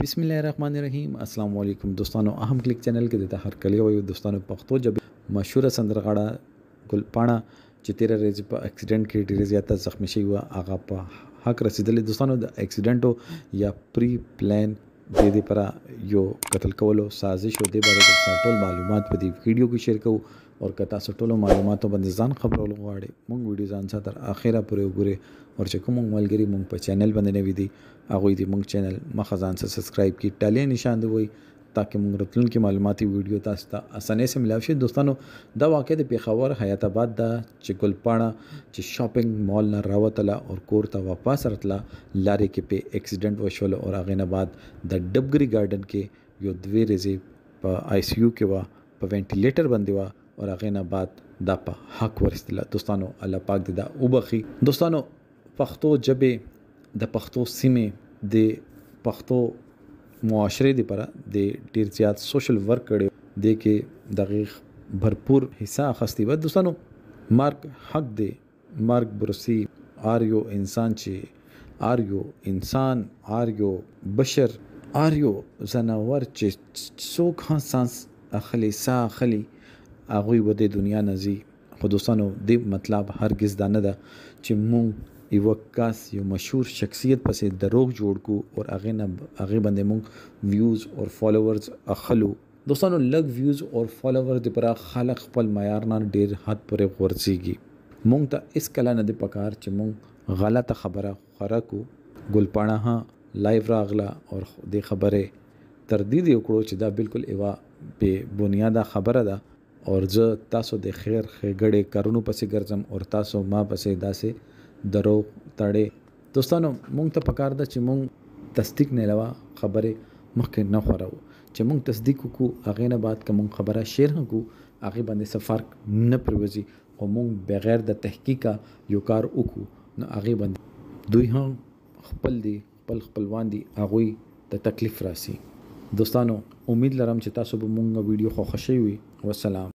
بسم الله الرحمن الرحیم السلام علیکم دوستانو اهم کلیک چینل کې د هر کلی وایو دوستانو پښتو ژبه مشهور سندرغاړه ګل پاڼه چې تیر ورځ په اکسیډنټ کې ډیر زیاته زخمی شوی و هغه په حق رسیدلی دوستانو د اکسیډنټو یا پری پلان د دې لپاره یو قتل کولو سازش او د باره کې ټول معلومات په دې ویډیو کې شریکو او کتا ټول معلوماتو باندې ځان خبرول غواړي مونږ ویډیو ځان سره تر اخره پورې وګورئ او چې کوم ملګری مونږ په چینل باندې نوي دي هغه دې مونږ چینل مخه ځان سره سبسکرایب کړئ ټاله نشان دی وای کې موږ راتلونکي معلوماتي ویډیو تاسو ته اسانه سره ملاوي شي دوستانو دا واقع د پیښور حیات آباد د چګل پاڼه چې شاپینګ مال نه راوتله او کور ته واپس راتله لارې کې په اکسیډنٹ وشول او هغه نه بعد د ډبګری ګارډن کې یو دوی ریزې په آی سی یو کې وا په وینټیلیټر باندې وا او هغه نه بعد دا په حق ورستله دوستانو الله پاک دې دا وبخي دوستانو پښتو جبه د پښتو سیمه د پښتو معاشره دی پر د ډیر زیات سوشل ورک کړي دی کې دغه بھرپور حصہ اخستی و دوستانو مارګ حق دی مارګ برسی آر یو انسان چې آر یو انسان آر یو بشر آر یو زناور چې څوک هم سانس اخلي سا اخلي هغوی به د دنیا نه ځي خو دوستانو دې مطلب هرگز دا نه ده چې مونږ یو کس یو مشهور شخصیت پسې دروغ جوړ کو او هغه نه هغه باندې مونږ ویوز او فالوورز اخلو دوستانو لګ ویوز او فالوور د پر خلق خپل معیار نه ډیر حد پورې غورځيږي مونږ ته اس کله نه د پکار چې مونږ غلطه خبره خره کو ګلپاڼه ها لایو راغله او د خبره تردید وکړو چې دا بالکل ایوا به بنیاده خبره ده او زه تاسو د خیر خېګړې کارونو پسې ګرځم او تاسو ما پسې داسې دروغ تړې دوستانو مونږ ته پکار ده چې مونږ تصدیق نه لوا خبره مخکې نه خورو چې مونږ تصدیق وکړو هغه نه بعد کوم خبره شیر هکو هغه باندې سفر نه پروزي او مونږ بغیر د تحقیق یو کار وکړو نو هغه باندې دوی هم خپل دي خپل خپلوان دي هغه ته تکلیف راسي دوستانو امید لرم چې تاسو به مونږه ویډیو خوښ شي وي والسلام